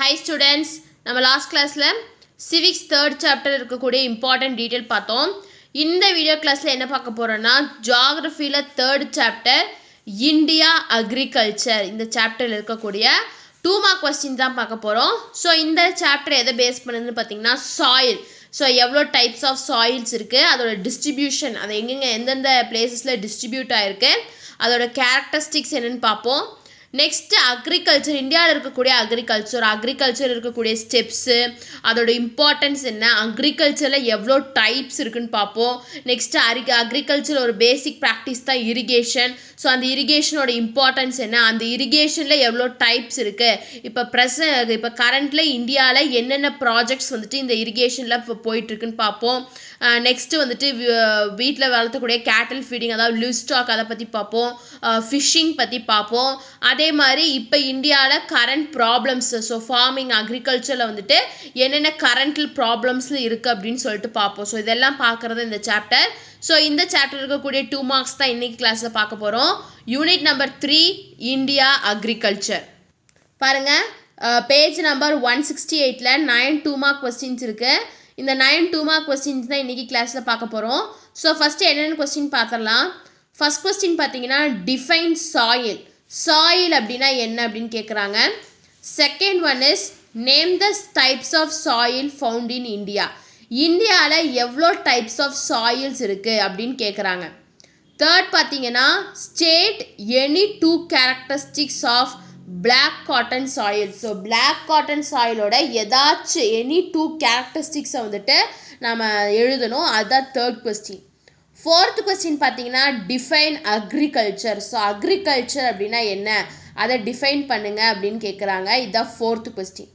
High students நம்ம last கிளாஸில் civics third chapter இருக்கக்கூடிய இம்பார்ட்டன்ட் டீட்டெயில் பார்த்தோம் இந்த வீடியோ கிளாஸில் என்ன பார்க்க போகிறோன்னா ஜாகிரஃபியில் தேர்ட் சாப்டர் இந்தியா அக்ரிகல்ச்சர் இந்த சாப்டரில் இருக்கக்கூடிய டூ மார்க் கொஸ்டின் தான் பார்க்க போகிறோம் ஸோ இந்த சாப்டர் எதை பேஸ் பண்ணுதுன்னு பார்த்தீங்கன்னா சாயில் ஸோ எவ்வளோ டைப்ஸ் ஆஃப் சாயில்ஸ் இருக்குது அதோட டிஸ்ட்ரிபியூஷன் அது எங்கெங்கே எந்தெந்த பிளேசஸில் டிஸ்ட்ரிபியூட் ஆகிருக்கு அதோட கேரக்டரிஸ்டிக்ஸ் என்னென்னு பார்ப்போம் நெக்ஸ்ட்டு அக்ரிகல்ச்சர் இந்தியாவில் இருக்கக்கூடிய அக்ரிகல்ச்சர் அக்ரிகல்ச்சர் இருக்கக்கூடிய ஸ்டெப்ஸு அதோட இம்பார்ட்டன்ஸ் என்ன அக்ரிகல்ச்சரில் எவ்வளோ டைப்ஸ் இருக்குன்னு பார்ப்போம் நெக்ஸ்ட்டு அரி அக்ரிகல்ச்சர் ஒரு பேசிக் ப்ராக்டிஸ் தான் இரிகேஷன் ஸோ அந்த இரிகேஷனோட இம்பார்ட்டன்ஸ் என்ன அந்த இரிகேஷனில் எவ்வளோ டைப்ஸ் இருக்குது இப்போ ப்ரெச இப்போ கரண்ட்டில் இந்தியாவில் என்னென்ன ப்ராஜெக்ட்ஸ் வந்துட்டு இந்த இரிகேஷனில் இப்போ போயிட்டுருக்குன்னு பார்ப்போம் நெக்ஸ்ட்டு வந்துட்டு வீட்டில் வளர்த்தக்கூடிய கேட்டல் ஃபீடிங் அதாவது லிவ் ஸ்டாக் அதை பற்றி பார்ப்போம் ஃபிஷ்ஷிங் பற்றி பார்ப்போம் அட் அதே மாதிரி இப்போ இந்தியாவில் கரண்ட் ப்ராப்ளம்ஸ் ஸோ ஃபார்மிங் அக்ரிகல்ச்சரில் வந்துட்டு என்னென்ன கரண்ட் ப்ராப்ளம்ஸில் இருக்குது அப்படின்னு சொல்லிட்டு பார்ப்போம் ஸோ இதெல்லாம் பார்க்குறது இந்த சாப்டர் ஸோ இந்த சாப்டர் இருக்கக்கூடிய டூ மார்க்ஸ் தான் இன்றைக்கி கிளாஸில் பார்க்க போகிறோம் unit number three India agriculture பாருங்கள் பேஜ் நம்பர் ஒன் சிக்ஸ்டி எயிட்டில் நைன் டூ மார்க் கொஸ்டின்ஸ் இருக்குது இந்த நைன் டூ மார்க் கொஸ்டின்ஸ் தான் இன்றைக்கி கிளாஸில் பார்க்க போகிறோம் ஸோ ஃபஸ்ட்டு என்னென்ன கொஸ்டின் பார்த்துடலாம் ஃபஸ்ட் கொஸ்டின் பார்த்தீங்கன்னா டிஃபைன் சாயில் சாயில் அப்படின்னா என்ன அப்படின்னு கேட்குறாங்க second one is name the types of soil found in India இந்தியாவில் எவ்வளோ டைப்ஸ் ஆஃப் சாயில்ஸ் இருக்குது அப்படின்னு கேட்குறாங்க தேர்ட் பார்த்தீங்கன்னா state any two characteristics of black cotton soil so black cotton சாயிலோட ஏதாச்சும் எனி டூ கேரக்டரிஸ்டிக்ஸை வந்துட்டு நம்ம எழுதணும் அதுதான் தேர்ட் கொஸ்டின் ஃபோர்த்து கொஸ்டின் பார்த்தீங்கன்னா டிஃபைன் அக்ரிகல்ச்சர் ஸோ அக்ரிகல்ச்சர் அப்படின்னா என்ன அதை டிஃபைன் பண்ணுங்க அப்படின்னு கேட்குறாங்க இதுதான் ஃபோர்த்து கொஸ்டின்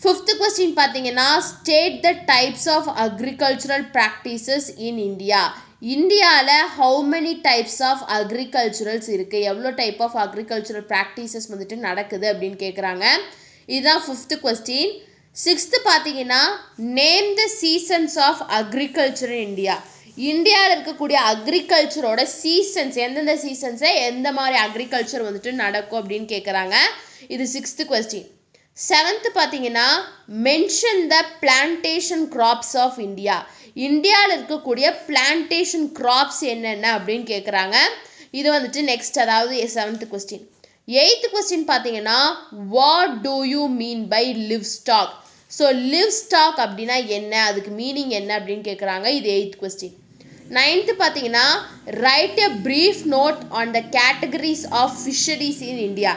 ஃபிஃப்த்து கொஸ்டின் பார்த்தீங்கன்னா state the types of agricultural practices in India இந்தியாவில் how many types of agriculturals இருக்குது எவ்வளோ டைப் ஆஃப் அக்ரிகல்ச்சுரல் ப்ராக்டிசஸ் வந்துட்டு நடக்குது அப்படின்னு கேட்குறாங்க இதுதான் ஃபிஃப்த்து கொஸ்டின் சிக்ஸ்த்து பார்த்தீங்கன்னா name the seasons of agriculture in India இந்தியாவில் இருக்கக்கூடிய அக்ரிகல்ச்சரோட சீசன்ஸ் எந்தெந்த சீசன்ஸை எந்த மாதிரி அக்ரிகல்ச்சர் வந்துட்டு நடக்கும் அப்படின்னு கேட்குறாங்க இது சிக்ஸ்த்து கொஸ்டின் செவன்த்து பார்த்தீங்கன்னா mention the plantation crops of India இந்தியாவில் இருக்கக்கூடிய பிளான்டேஷன் கிராப்ஸ் என்னென்ன அப்படின்னு கேட்குறாங்க இது வந்துட்டு நெக்ஸ்ட் அதாவது செவன்த்து கொஸ்டின் எயித்து கொஸ்டின் பார்த்தீங்கன்னா what do you mean by livestock so livestock அப்படின்னா என்ன அதுக்கு மீனிங் என்ன அப்படின்னு கேட்குறாங்க இது எயித் கொஸ்டின் நைன்த்து பார்த்தீங்கன்னா write a brief note on the categories of fisheries in India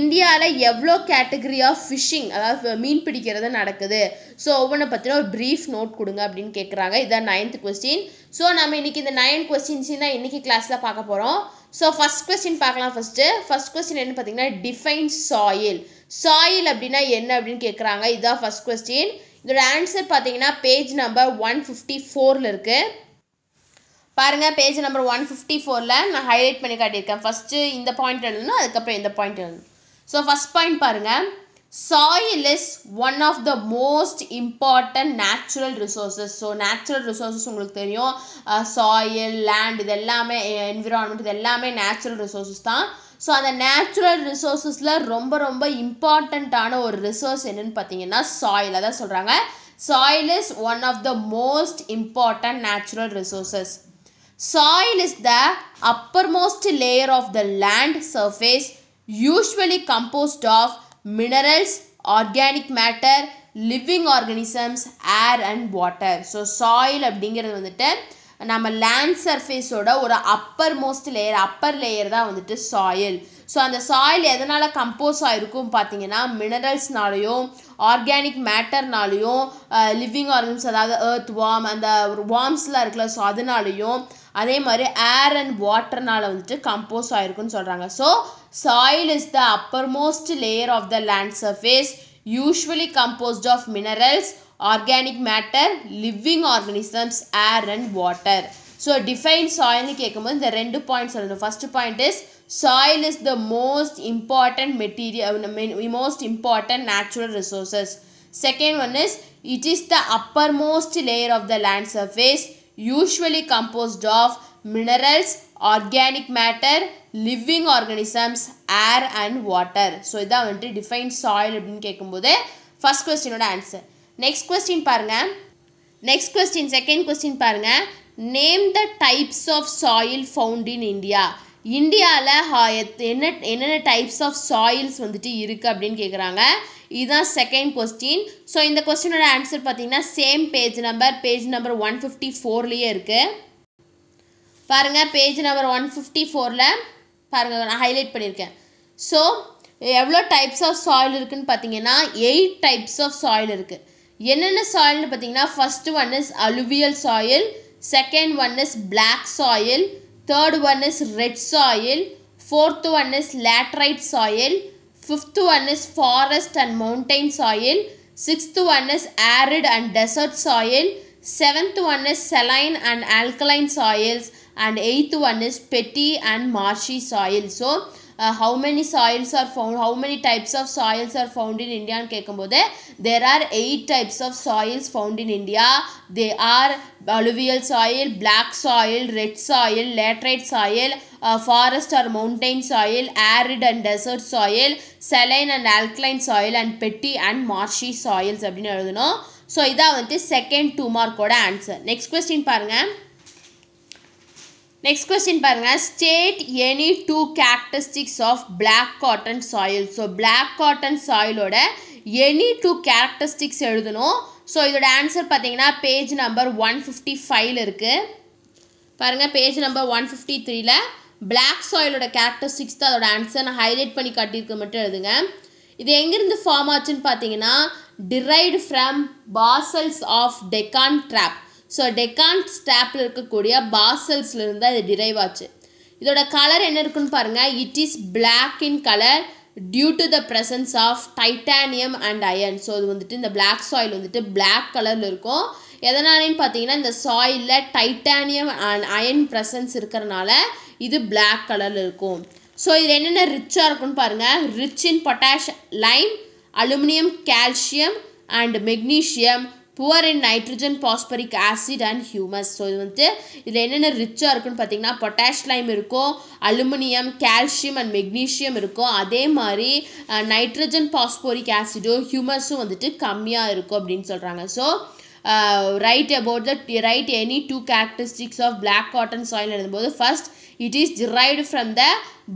இந்தியாவில் எவ்வளோ கேட்டகரி ஆஃப் ஃபிஷ்ஷிங் அதாவது மீன் பிடிக்கிறது நடக்குது ஸோ ஒவ்வொன்றை பற்றின ஒரு ப்ரீஃப் நோட் கொடுங்க அப்படின்னு கேட்குறாங்க இதான் நைன்த் கொஸ்டின் ஸோ நம்ம இன்றைக்கி இந்த நைன் கொஸ்டின்ஸ் தான் இன்றைக்கி கிளாஸில் பார்க்க போகிறோம் ஸோ ஃபஸ்ட் கொஸ்டின் பார்க்கலாம் ஃபஸ்ட்டு ஃபஸ்ட் கொஸ்டின் என்ன பார்த்தீங்கன்னா டிஃபைன் சாயில் சாயில் அப்படின்னா என்ன அப்படின்னு கேட்குறாங்க இதுதான் ஃபஸ்ட் கொஸ்டின் இதோட ஆன்சர் பார்த்தீங்கன்னா பேஜ் நம்பர் ஒன் ஃபிஃப்டி ஃபோரில் இருக்குது பாருங்கள் பேஜ் நம்பர் ஒன் ஃபிஃப்டி ஃபோரில் நான் ஹைலைட் பண்ணி காட்டியிருக்கேன் ஃபஸ்ட்டு இந்த பாயிண்ட் எழுதணும் அதுக்கப்புறம் இந்த பாயிண்ட் எழுதணும் ஸோ ஃபஸ்ட் பாயிண்ட் பாருங்கள் soil is one of the most important natural resources so natural resources உங்களுக்கு தெரியும் சாயில் uh, லேண்ட் இது எல்லாமே என்விரான்மெண்ட் eh, இது எல்லாமே நேச்சுரல் ரிசோர்ஸஸ் தான் ஸோ அந்த நேச்சுரல் ரிசோர்ஸஸில் ரொம்ப ரொம்ப இம்பார்ட்டண்ட்டான ஒரு ரிசோர்ஸ் என்னென்னு பார்த்தீங்கன்னா சாயில் அதான் சொல்கிறாங்க soil is one of the most important natural resources Soil is the uppermost layer of the land surface usually composed of minerals organic matter living organisms air and water so soil அப்படிங்கிறது வந்துட்டு நம்ம land சர்ஃபேஸோட ஒரு uppermost layer upper layer தான் வந்துட்டு soil so அந்த soil எதனால் compose ஆகிருக்கும் பார்த்தீங்கன்னா மினரல்ஸ்னாலையும் ஆர்கானிக் மேட்டர்னாலையும் லிவிங் ஆர்கன்ஸ் அதாவது ஏர்த் வார்ம் அந்த ஒரு வார்ம்ஸ்லாம் இருக்குல்ல ஸோ அதனாலையும் அதே மாதிரி ஏர் அண்ட் வாட்டர்னால் வந்துட்டு கம்போஸ் ஆகிருக்குன்னு சொல்கிறாங்க so soil is the uppermost layer of the land surface usually composed of minerals organic matter living organisms air and water so define சாயில்னு கேட்கும்போது இந்த ரெண்டு பாயிண்ட் சொல்லணும் first point is soil is the most important material most important natural resources second one is it is the uppermost layer of the land surface usually composed of minerals, organic matter, living organisms, air and water. So இதான் வந்துட்டு define soil அப்படின்னு கேட்கும்போது question கொஸ்டினோட answer next question பாருங்கள் next question second question பாருங்கள் name the types of soil found in India இந்தியாவில் என்ன என்னென்ன டைப்ஸ் ஆஃப் சாயில்ஸ் வந்துட்டு இருக்குது அப்படின்னு கேட்குறாங்க இதுதான் செகண்ட் கொஸ்டின் ஸோ இந்த கொஸ்டினோட ஆன்சர் பார்த்தீங்கன்னா same page number page number one fifty ஃபோர்லேயே இருக்குது பாருங்கள் பேஜ் நம்பர் ஒன் ஃபிஃப்டி ஃபோரில் பாருங்கள் நான் ஹைலைட் பண்ணியிருக்கேன் ஸோ எவ்வளோ டைப்ஸ் ஆஃப் சாயில் இருக்குதுன்னு பார்த்தீங்கன்னா எயிட் டைப்ஸ் ஆஃப் சாயில் இருக்குது என்னென்ன சாயில்னு பார்த்தீங்கன்னா first one is alluvial soil second one is black soil third one is red soil fourth one is laterite soil Fifth one is forest and mountain soil. Sixth one is arid and desert soil. Seventh one is saline and alkaline soils. And eighth one is petty and marshy soil. So, uh, how many soils are found, how many types of soils are found in India and கேட்கும்போது there are eight types of soils found in India. They are alluvial soil, black soil, red soil, laterite soil, forest or mountain soil arid and desert soil saline and alkaline soil and peaty and marshy soils அப்படின்னு எழுதணும் so இதான் வந்துட்டு second two மார்க்கோட answer next question பாருங்கள் next question பாருங்கள் state any two characteristics of black cotton soil so black cotton சாயிலோட any two characteristics எழுதணும் so இதோட ஆன்சர் பார்த்தீங்கன்னா பேஜ் நம்பர் ஒன் ஃபிஃப்டி ஃபைவ்ல இருக்குது பாருங்கள் பேஜ் நம்பர் ஒன் ஃபிஃப்டி த்ரீல பிளாக் சாயிலோட கேரக்டரிஸ்டிக்ஸ் தான் அதோட ஆன்சர் நான் ஹைலைட் பண்ணி காட்டியிருக்க மட்டும் எழுதுங்க இது எங்கேருந்து ஃபார்ம் ஆச்சுன்னு பார்த்தீங்கன்னா derived from basalts of Deccan trap so Deccan ஸ்ட்ராப்பில் இருக்கக்கூடிய பாசல்ஸ்லேருந்து இது டிரைவ் ஆச்சு இதோட கலர் என்ன இருக்குன்னு பாருங்கள் it is black in colour due to the presence of titanium and iron so அது வந்துட்டு இந்த பிளாக் சாயில் வந்துட்டு பிளாக் கலரில் இருக்கும் எதனாலேன்னு பார்த்தீங்கன்னா இந்த சாயிலில் டைட்டானியம் அண்ட் அயன் ப்ரெசன்ஸ் இருக்கிறனால இது பிளாக் கலரில் இருக்கும் ஸோ இதில் என்னென்ன ரிச்சாக இருக்கும்னு பாருங்கள் rich in potash lime aluminium calcium and magnesium poor in nitrogen phosphoric acid and humus so இது வந்து இதில் என்னென்ன ரிச்சாக இருக்குன்னு பார்த்தீங்கன்னா பொட்டாஷ் லைம் இருக்கும் அலுமினியம் கால்சியம் அண்ட் மெக்னீஷியம் இருக்கும் அதே மாதிரி நைட்ரஜன் பாஸ்போரிக் ஆசிடும் ஹியூமஸும் வந்துட்டு கம்மியாக இருக்கும் அப்படின்னு சொல்கிறாங்க so write about the write any two characteristics of black cotton soil எழுதும்போது first it is derived from the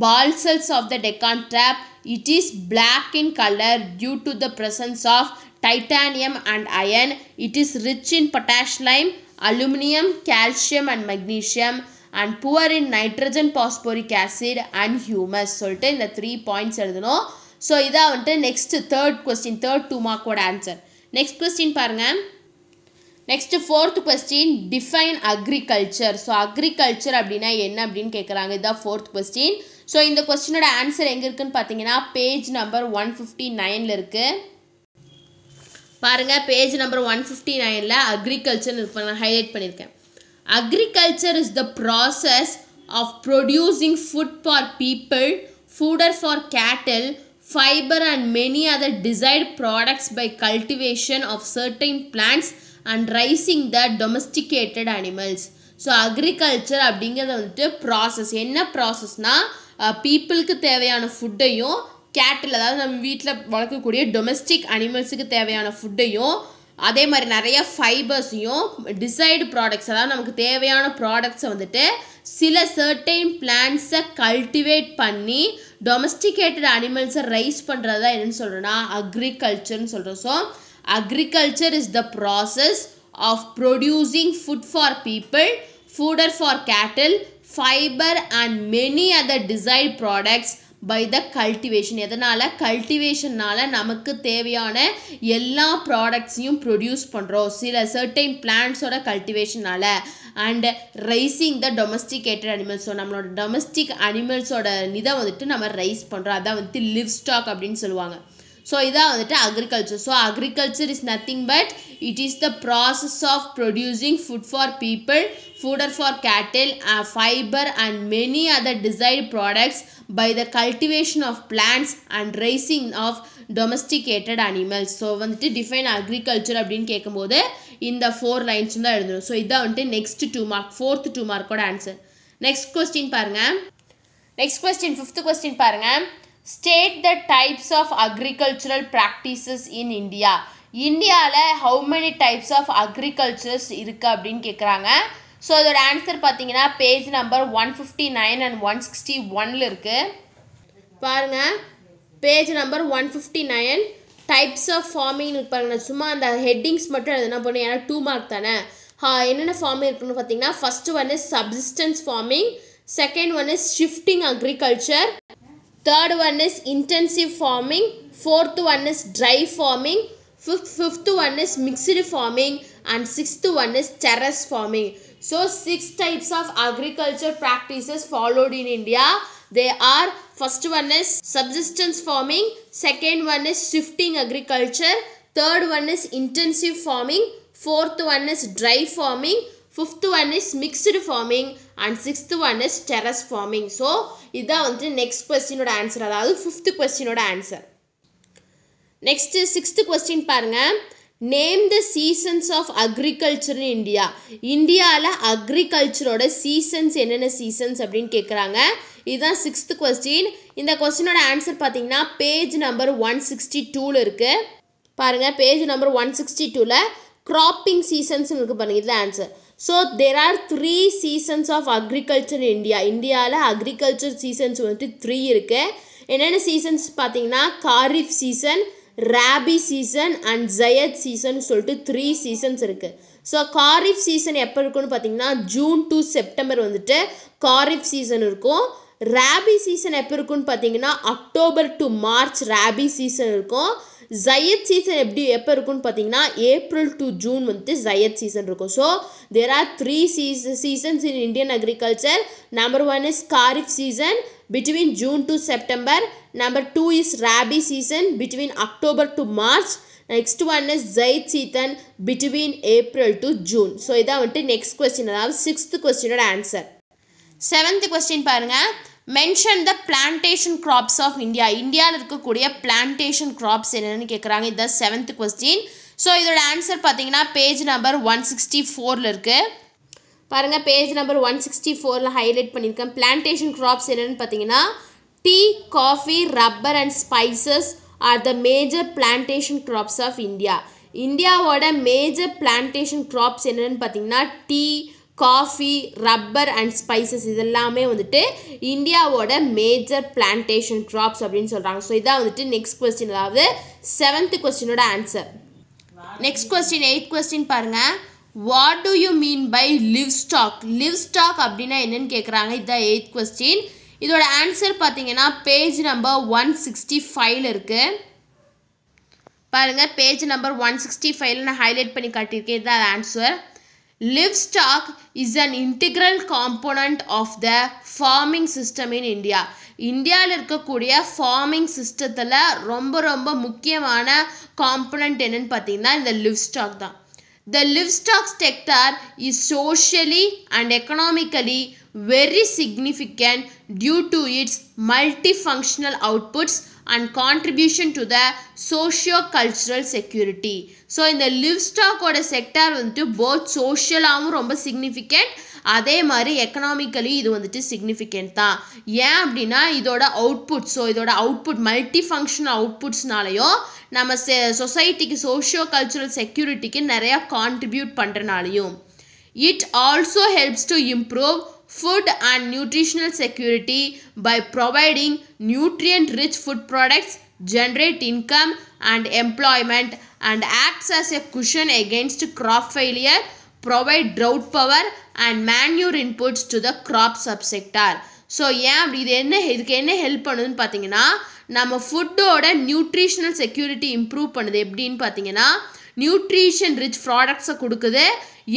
basalts of the Deccan trap It is black in color due to the presence of titanium and iron. It is rich in potash lime, aluminum, calcium and magnesium and poor in nitrogen phosphoric acid and humus சொல்லிட்டு இந்த three points எழுதணும் so இதான் வந்துட்டு next third question third two மார்க்கோட answer next question பாருங்கள் next fourth question define agriculture so agriculture அப்படின்னா என்ன அப்படின்னு கேட்குறாங்க இதுதான் ஃபோர்த் கொஸ்டின் ஸோ இந்த கொஸ்டினோட ஆன்சர் எங்கே இருக்குதுன்னு பார்த்தீங்கன்னா பேஜ் நம்பர் ஒன் ஃபிஃப்டி நைனில் இருக்குது பாருங்கள் பேஜ் நம்பர் ஒன் ஃபிஃப்டி நைனில் அக்ரிகல்ச்சர்னு இப்போ நான் ஹைலைட் பண்ணியிருக்கேன் agriculture is the process of producing food for people fodder for cattle fibre and many other desired products by cultivation of certain plants and raising the domesticated animals so agriculture அப்படிங்கிறது வந்துட்டு process என்ன ப்ராசஸ்னால் பீப்புளுக்கு தேவையான ஃபுட்டையும் கேட்டில் அதாவது நம்ம வீட்டில் வளர்க்கக்கூடிய டொமஸ்டிக் அனிமல்ஸுக்கு தேவையான ஃபுட்டையும் அதே மாதிரி நிறைய ஃபைபர்ஸையும் டிசைடு ப்ராடக்ட்ஸ் அதாவது நமக்கு தேவையான ப்ராடக்ட்ஸை வந்துட்டு சில சர்டைன் பிளான்ஸை கல்டிவேட் பண்ணி டொமஸ்டிகேட்டட் அனிமல்ஸை ரைஸ் பண்ணுறது தான் என்னென்னு சொல்கிறேன்னா அக்ரிகல்ச்சர்னு சொல்கிறோம் so agriculture is the process of producing food for people fodder for cattle fibre and many other desired products by the cultivation எதனால் கல்டிவேஷனால் நமக்கு தேவையான எல்லா ப்ராடக்ட்ஸையும் ப்ரொடியூஸ் பண்ணுறோம் சில சர்டைன் பிளான்ஸோட கல்டிவேஷனால் and raising the domesticated animals so நம்மளோட டொமஸ்டிக் அனிமல்ஸோட இதை வந்துட்டு நம்ம ரைஸ் பண்ணுறோம் அதான் வந்துட்டு லிவ் ஸ்டாக் அப்படின்னு சொல்லுவாங்க ஸோ இதாக வந்துட்டு agriculture so agriculture is nothing but it is the process of producing food for people fodder for cattle fibre and many other desired products by the cultivation of plants and raising of domesticated animals so வந்துட்டு define agriculture அப்படின்னு கேட்கும்போது இந்த four lines தான் எழுதணும் so இதான் வந்துட்டு next two mark fourth two மார்க்கோட answer next question பாருங்கள் நெக்ஸ்ட் கொஸ்டின் ஃபிஃப்த் கொஸ்டின் பாருங்கள் state the types of agricultural practices in India இந்தியாவில் how many types of agricultures இருக்குது அப்படின்னு கேட்குறாங்க ஸோ அதோட ஆன்சர் பார்த்தீங்கன்னா page number one fifty nine and one sixty ஒனில் இருக்குது பாருங்கள் page number one fifty nine types of farming பாருங்கள் சும்மா அந்த ஹெட்டிங்ஸ் மட்டும் என்ன பண்ணும் ஏன்னா டூ மார்க் தானே என்னென்ன ஃபார்மிங் இருக்குன்னு பார்த்தீங்கன்னா first one is subsistence farming second one is shifting agriculture Third one is intensive farming. Fourth one is dry farming. Fifth, fifth one is mixed farming. And sixth one is terrace farming. So six types of agriculture practices followed in India. They are first one is subsistence farming. Second one is shifting agriculture. Third one is intensive farming. Fourth one is dry farming. Fifth one is mixed farming and sixth one is terrace farming so இதுதான் வந்துட்டு next கொஸ்டினோட answer அதாவது fifth கொஸ்டினோட answer next sixth question பாருங்கள் name the seasons of agriculture in India இந்தியாவில் அக்ரிகல்ச்சரோட seasons என்னென்ன seasons அப்படின்னு கேட்குறாங்க இதுதான் சிக்ஸ்த்து கொஸ்டின் இந்த கொஸ்டினோட ஆன்சர் பார்த்தீங்கன்னா பேஜ் நம்பர் ஒன் சிக்ஸ்டி டூவில் இருக்குது பாருங்கள் பேஜ் நம்பர் ஒன் சிக்ஸ்டி டூவில் க்ராப்பிங் சீசன்ஸ் இருக்குது பாருங்கள் இதுதான் answer so there are three seasons of agriculture India இந்தியாவில் அக்ரிகல்ச்சர் சீசன்ஸ் வந்துட்டு த்ரீ இருக்குது என்னென்ன சீசன்ஸ் பார்த்தீங்கன்னா kharif season rabi season and zaid season சொல்லிட்டு த்ரீ சீசன்ஸ் இருக்குது ஸோ காரிஃப் சீசன் எப்போ இருக்குன்னு பார்த்தீங்கன்னா ஜூன் டு செப்டம்பர் வந்துட்டு காரிஃப் சீசன் இருக்கும் ரேபி சீசன் எப்போ இருக்குன்னு பார்த்தீங்கன்னா October to March rabi season இருக்கும் ஜயத் சீசன் எப்படி எப்போ இருக்குன்னு பார்த்தீங்கன்னா ஏப்ரல் டு ஜூன் வந்து ஜயத் சீசன் இருக்கும் ஸோ தேர் ஆர் த்ரீ சீச seasons in Indian agriculture number one is kharif season between June to September number two is rabi season between October to March next one is zaid season between April to June so இதான் வந்துட்டு next question அதாவது sixth கொஸ்டினோட answer seventh question பாருங்கள் mention the plantation crops of India இந்தியாவில் இருக்கக்கூடிய plantation crops என்னென்னு கேட்குறாங்க இந்த செவன்த் கொஸ்டின் ஸோ இதோட ஆன்சர் பார்த்தீங்கன்னா பேஜ் நம்பர் ஒன் சிக்ஸ்டி ஃபோரில் இருக்குது பாருங்கள் பேஜ் நம்பர் ஒன் சிக்ஸ்டி ஃபோரில் ஹைலைட் பண்ணியிருக்கேன் பிளான்டேஷன் கிராப்ஸ் என்னென்னு பார்த்தீங்கன்னா tea coffee rubber and spices are the major plantation crops of India இந்தியாவோட மேஜர் பிளான்டேஷன் கிராப்ஸ் என்னென்னு பார்த்தீங்கன்னா tea coffee rubber and spices இதெல்லாமே வந்துட்டு இந்தியாவோட மேஜர் பிளான்டேஷன் கிராப்ஸ் அப்படின்னு சொல்கிறாங்க ஸோ இதான் வந்துட்டு நெக்ஸ்ட் கொஸ்டின் அதாவது செவன்த் கொஸ்டினோட answer next question eighth question பாருங்கள் what do you mean by livestock livestock அப்படின்னா என்னன்னு கேட்குறாங்க இதுதான் எயித் கொஸ்டின் இதோட ஆன்சர் பார்த்தீங்கன்னா பேஜ் நம்பர் ஒன் சிக்ஸ்டி ஃபைவ்ல இருக்குது பாருங்கள் பேஜ் நம்பர் ஒன் சிக்ஸ்டி ஃபைவ்ல நான் ஹைலைட் பண்ணி காட்டியிருக்கேன் இதுதான் answer livestock is an integral component of the farming system in India இந்தியாவில் இருக்கக்கூடிய ஃபார்மிங் சிஸ்டத்தில் ரொம்ப ரொம்ப முக்கியமான காம்பனண்ட் என்னன்னு பார்த்தீங்கன்னா இந்த லிவ்ஸ்டாக் தான் the livestock sector is socially and economically very significant due to its multi functional outputs and contribution to the socio cultural security so இந்த லிவ் ஸ்டாக்கோட செக்டார் வந்துட்டு போத் சோஷியலாகவும் ரொம்ப சிக்னிஃபிகண்ட் அதே மாதிரி எக்கனாமிக்கலி இது வந்துட்டு சிக்னிஃபிகண்ட் தான் ஏன் அப்படின்னா இதோட அவுட்புட் ஸோ இதோட அவுட்புட் மல்டி ஃபங்க்ஷன் அவுட்புட்ஸ்னாலையும் நம்ம சொசைட்டிக்கு சோஷியோ கல்ச்சுரல் செக்யூரிட்டிக்கு நிறையா கான்ட்ரிபியூட் பண்ணுறனாலையும் it also helps to improve food and nutritional security by providing nutrient-rich food products, generate income and employment and acts as a cushion against crop failure, provide drought power and manure inputs to the crop subsector. So ஏன் அப்படி இது என்ன இதுக்கு என்ன help பண்ணுதுன்னு பார்த்தீங்கன்னா நம்ம ஃபுட்டோட nutritional security improve பண்ணுது எப்படின்னு பார்த்தீங்கன்னா நியூட்ரிஷன் ரிச் ப்ராடக்ட்ஸை கொடுக்குது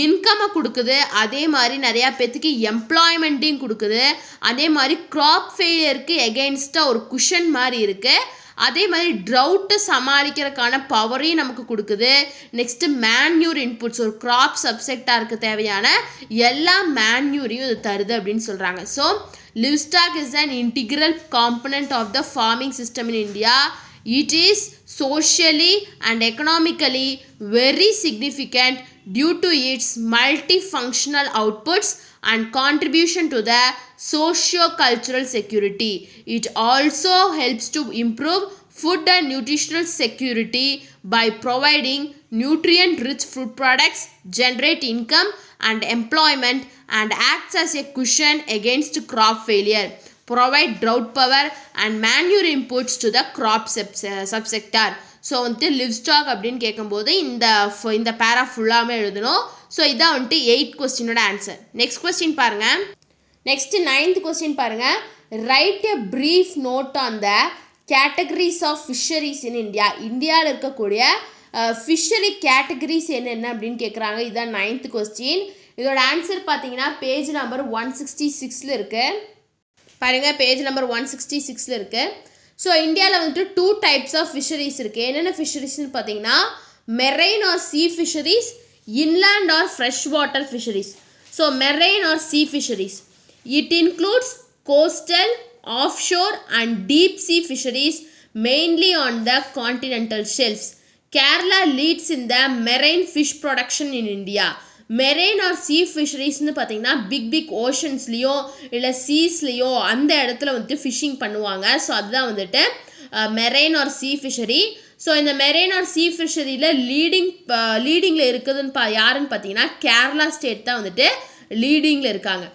இன்கம்மை கொடுக்குது அதே மாதிரி நிறையா பேர்த்துக்கு எம்ப்ளாய்மெண்ட்டையும் கொடுக்குது அதே மாதிரி க்ராப் ஃபெயிலியருக்கு எகெயின்ஸ்டாக ஒரு குஷன் மாதிரி இருக்குது அதே மாதிரி ட்ரவுட்டை சமாளிக்கிறதுக்கான பவரையும் நமக்கு கொடுக்குது நெக்ஸ்ட்டு மேன்யூர் இன்புட்ஸ் ஒரு க்ராப் சப்செக்டாக இருக்க தேவையான எல்லா மேன்யூரையும் இது தருது அப்படின்னு சொல்கிறாங்க so livestock is and integral component of the farming system in India it is socially and economically very significant due to its multifunctional outputs and contribution to the socio-cultural security. It also helps to improve food and nutritional security by providing nutrient-rich food products, generate income and employment and acts as a cushion against crop failure provide drought power and manure inputs to the crop subsector. So வந்துட்டு livestock அப்படின்னு கேட்கும்போது இந்த இந்த பேரா ஃபுல்லாமே எழுதணும் so இதான் வந்துட்டு எயிட் கொஸ்டினோட ஆன்சர் நெக்ஸ்ட் கொஸ்டின் பாருங்கள் நெக்ஸ்ட் நைன்த் கொஸ்டின் பாருங்கள் write a brief note on the categories of fisheries in India இந்தியாவில் இருக்கக்கூடிய ஃபிஷரி கேட்டகரிஸ் என்னென்ன அப்படின்னு கேட்குறாங்க இதுதான் நைன்த் கொஸ்டின் இதோட ஆன்சர் பார்த்தீங்கன்னா பேஜ் நம்பர் ஒன் சிக்ஸ்டி சிக்ஸில் இருக்குது பாருங்கள் பேஜ் நம்பர் ஒன் சிக்ஸ்டி சிக்ஸில் இருக்குது ஸோ இந்தியாவில் வந்துட்டு டூ டைப்ஸ் ஆஃப் ஃபிஷரிஸ் இருக்குது என்னென்ன ஃபிஷரிஸ்னு பார்த்தீங்கன்னா marine or sea fisheries inland or fresh water fisheries so marine or sea fisheries it includes coastal offshore and deep sea fisheries mainly on the continental shelves Kerala leads in the marine fish production in India marine or sea ஃபிஷரிஸ்னு பார்த்தீங்கன்னா பிக் big ஓஷன்ஸ்லேயோ இல்லை சீஸ்லேயோ அந்த இடத்துல வந்துட்டு phishing பண்ணுவாங்க so அதுதான் வந்துட்டு marine or sea fishery so இந்த மெரெயின் ஆர் சீ ஃபிஷரியில் லீடிங் லீடிங்கில் இருக்குதுன்னு பா யாருன்னு பார்த்தீங்கன்னா கேரளா ஸ்டேட் தான் வந்துட்டு லீடிங்கில் இருக்காங்க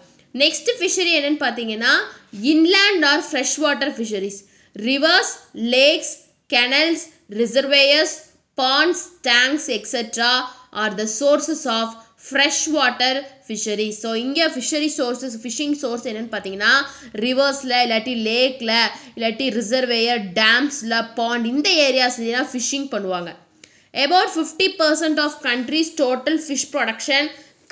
நெக்ஸ்ட் ஃபிஷரி என்னென்னு பார்த்தீங்கன்னா inland or fresh water fisheries rivers lakes canals reservoirs ponds tanks extra are the sources of fresh water fisheries so இங்கே ஃபிஷரி சோர்ஸஸ் ஃபிஷிங் சோர்ஸ் என்னென்னு பார்த்தீங்கன்னா ரிவர்ஸில் இல்லாட்டி லேக்கில் இல்லாட்டி ரிசர்வேயர் டேம்ஸில் பாண்ட் இந்த ஏரியாஸ்லாம் ஃபிஷிங் பண்ணுவாங்க about fifty of of country's total fish come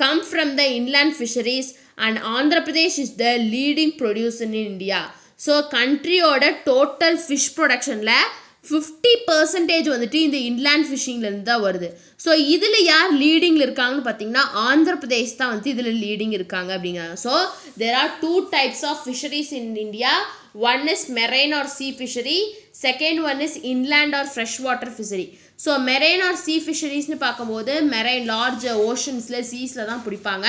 come from the inland and and Pradesh is the leading producer in India so கண்ட்ரியோட டோட்டல் ஃபிஷ் ப்ரொடக்ஷனில் ஃபிஃப்டி பர்சன்டேஜ் வந்துட்டு இந்த இன்லேண்ட் ஃபிஷிங்லேருந்து தான் வருது ஸோ இதில் யார் லீடிங்கில் இருக்காங்கன்னு பார்த்தீங்கன்னா ஆந்திர பிரதேஷ் தான் வந்து இதில் லீடிங் இருக்காங்க அப்படிங்கிறாங்க so there are two types of fisheries in India one is marine or sea fishery second one is inland or fresh water fishery so marine or sea ஃபிஷரிஸ்னு பார்க்கும்போது மெரைன் லார்ஜ் ஓஷன்ஸில் சீஸில் தான் பிடிப்பாங்க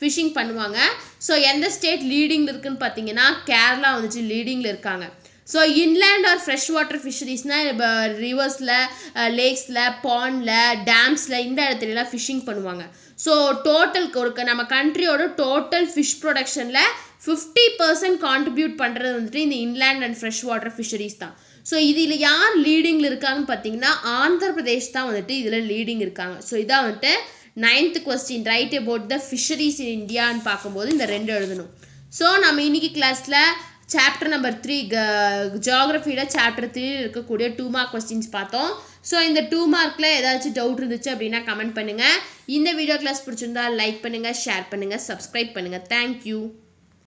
ஃபிஷிங் பண்ணுவாங்க so எந்த state லீடிங்கில் இருக்குதுன்னு பார்த்தீங்கன்னா கேரளா வந்துச்சு லீடிங்கில் இருக்காங்க so inland or fresh water ஃபிஷரிஸ்னால் இப்போ ரிவர்ஸில் லேக்ஸில் பாண்டில் டேம்ஸில் இந்த இடத்துலலாம் ஃபிஷிங் பண்ணுவாங்க ஸோ டோட்டல் ஒரு நம்ம கண்ட்ரியோட டோட்டல் ஃபிஷ் ப்ரொடக்ஷனில் ஃபிஃப்டி பர்சன்ட் கான்ட்ரிபியூட் பண்ணுறது வந்துட்டு இந்த inland and fresh water fisheries தான் ஸோ இதில் யார் லீடிங்கில் இருக்காங்கன்னு பார்த்தீங்கன்னா ஆந்திர பிரதேஷ் தான் வந்துட்டு இதில் லீடிங் இருக்காங்க ஸோ இதான் வந்துட்டு ninth question write about the fisheries in இந்தியான்னு பார்க்கும்போது இந்த ரெண்டு எழுதணும் ஸோ நம்ம இன்றைக்கி கிளாஸில் சாப்டர் நம்பர் த்ரீ க ஜியாகிரஃபியில் சாப்டர் த்ரீ இருக்கக்கூடிய டூ மார்க் கொஸ்டின்ஸ் பார்த்தோம் ஸோ இந்த டூ மார்க்கில் ஏதாச்சும் டவுட் இருந்துச்சு அப்படின்னா கமெண்ட் பண்ணுங்கள் இந்த வீடியோ கிளாஸ் பிடிச்சிருந்தா லைக் பண்ணுங்கள் ஷேர் பண்ணுங்கள் சப்ஸ்கிரைப் பண்ணுங்கள் தேங்க்யூ